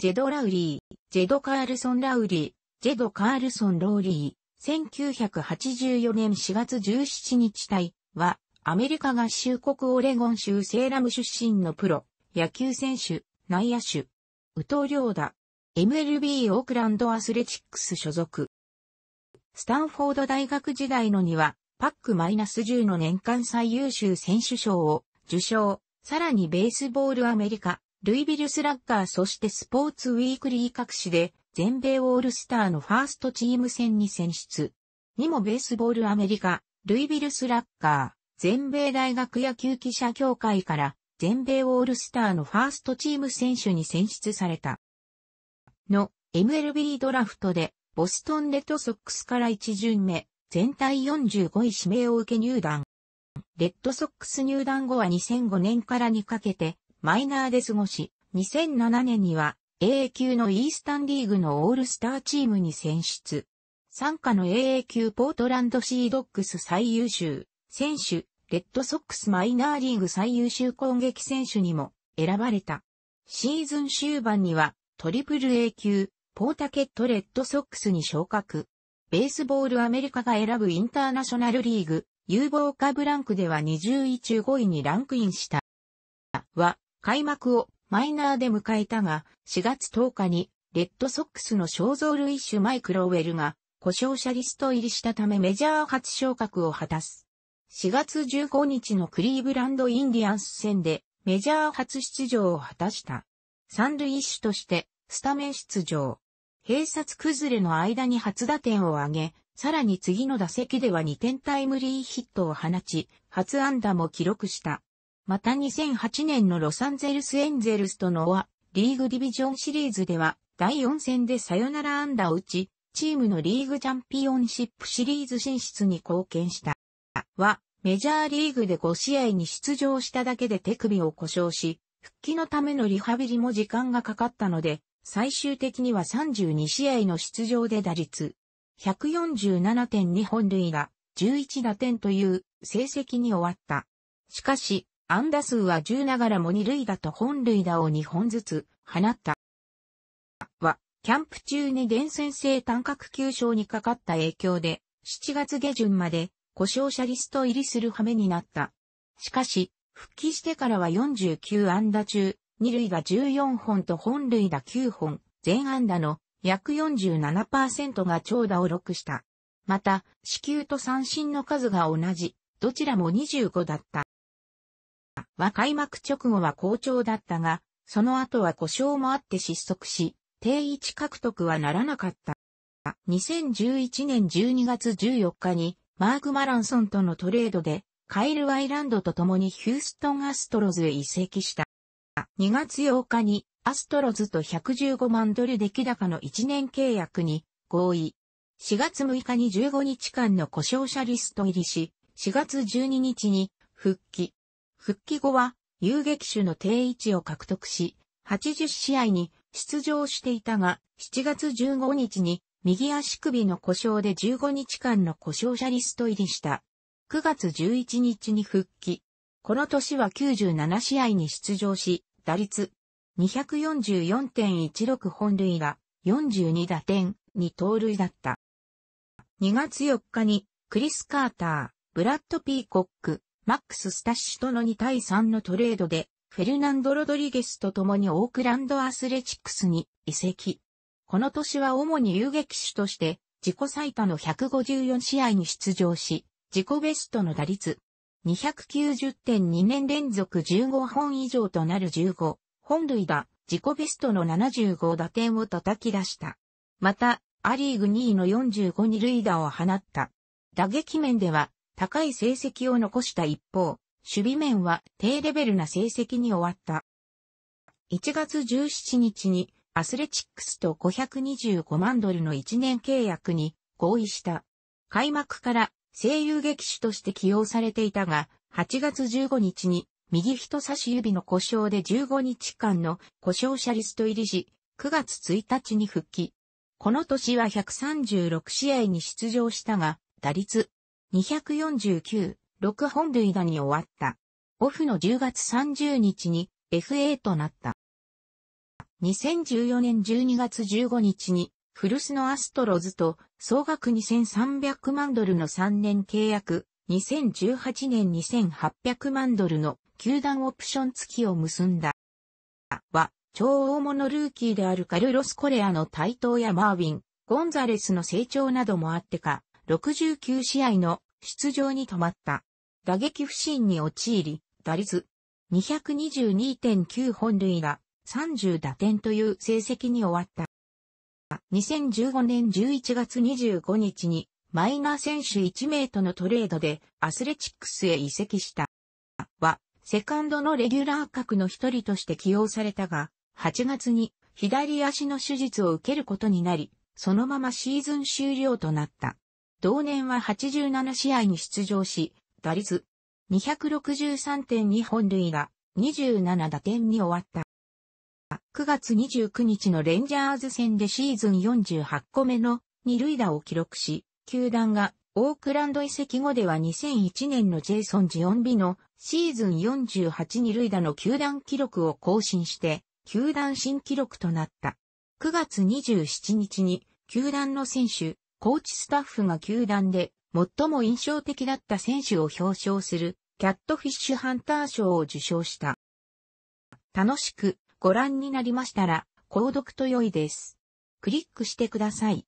ジェド・ラウリー、ジェド・カールソン・ラウリー、ジェド・カールソン・ローリー、1984年4月17日体は、アメリカ合衆国オレゴン州セーラム出身のプロ、野球選手、内野手、宇藤良太、MLB オークランドアスレチックス所属。スタンフォード大学時代のには、パックマイナ -10 の年間最優秀選手賞を受賞、さらにベースボールアメリカルイビルスラッガーそしてスポーツウィークリー各紙で全米オールスターのファーストチーム戦に選出。にもベースボールアメリカ、ルイビルスラッガー、全米大学野球記者協会から全米オールスターのファーストチーム選手に選出された。の MLB ドラフトでボストンレッドソックスから1巡目、全体45位指名を受け入団。レッドソックス入団後は2005年からにかけてマイナーで過ごし、2007年には AA 級のイースタンリーグのオールスターチームに選出。参加の AA 級ポートランドシードックス最優秀選手、レッドソックスマイナーリーグ最優秀攻撃選手にも選ばれた。シーズン終盤にはトリプル A 級ポータケットレッドソックスに昇格。ベースボールアメリカが選ぶインターナショナルリーグ、有望株ランクでは20位中5位にランクインした。は、開幕をマイナーで迎えたが、4月10日にレッドソックスの肖像類種マイク・ロウェルが故障者リスト入りしたためメジャー初昇格を果たす。4月15日のクリーブランド・インディアンス戦でメジャー初出場を果たした。三塁手としてスタメン出場。併殺崩れの間に初打点を挙げ、さらに次の打席では2点タイムリーヒットを放ち、初安打も記録した。また2008年のロサンゼルスエンゼルスとのア、リーグディビジョンシリーズでは第4戦でサヨナラ安打を打ち、チームのリーグチャンピオンシップシリーズ進出に貢献した。は、メジャーリーグで5試合に出場しただけで手首を故障し、復帰のためのリハビリも時間がかかったので、最終的には32試合の出場で打率147.2本塁打11打点という成績に終わった。しかし、安打数は10ながらも2塁打と本塁打を2本ずつ放った。は、キャンプ中に伝染性単角球症にかかった影響で、7月下旬まで故障者リスト入りする羽目になった。しかし、復帰してからは49安打中、2塁が14本と本塁打9本、全安打の約47%が長打を6した。また、死球と三振の数が同じ、どちらも25だった。は開幕直後は好調だったが、その後は故障もあって失速し、定位置獲得はならなかった。2011年12月14日に、マーク・マランソンとのトレードで、カイル・ワイランドと共にヒューストン・アストロズへ移籍した。2月8日に、アストロズと115万ドル出来高の1年契約に合意。4月6日に15日間の故障者リスト入りし、4月12日に復帰。復帰後は遊撃手の定位置を獲得し、80試合に出場していたが、7月15日に右足首の故障で15日間の故障者リスト入りした。9月11日に復帰。この年は97試合に出場し、打率244.16本塁打、42打点、に盗塁だった。2月4日にクリス・カーター、ブラッド・ピーコック、マックス・スタッシュとの2対3のトレードで、フェルナンド・ロドリゲスと共にオークランド・アスレチックスに移籍。この年は主に遊撃手として、自己最多の154試合に出場し、自己ベストの打率290.2年連続15本以上となる15本塁打、自己ベストの75打点を叩き出した。また、アリーグ2位の45二塁打を放った。打撃面では、高い成績を残した一方、守備面は低レベルな成績に終わった。1月17日にアスレチックスと525万ドルの1年契約に合意した。開幕から声優劇手として起用されていたが、8月15日に右人差し指の故障で15日間の故障者リスト入りし、9月1日に復帰。この年は136試合に出場したが、打率249、6本塁打に終わった。オフの10月30日に FA となった。2014年12月15日に古巣のアストロズと総額2300万ドルの3年契約、2018年2800万ドルの球団オプション付きを結んだ。は、超大物ルーキーであるカルロス・コレアの台頭やマーウィン、ゴンザレスの成長などもあってか、69試合の出場に止まった。打撃不振に陥り、打率222.9本塁打30打点という成績に終わった。2015年11月25日にマイナー選手1名とのトレードでアスレチックスへ移籍した。は、セカンドのレギュラー格の一人として起用されたが、8月に左足の手術を受けることになり、そのままシーズン終了となった。同年は87試合に出場し、打率263.2本塁打、27打点に終わった。9月29日のレンジャーズ戦でシーズン48個目の2塁打を記録し、球団がオークランド移籍後では2001年のジェイソン・ジオンビのシーズン48二塁打の球団記録を更新して、球団新記録となった。9月27日に球団の選手、コーチスタッフが球団で最も印象的だった選手を表彰するキャットフィッシュハンター賞を受賞した。楽しくご覧になりましたら、購読と良いです。クリックしてください。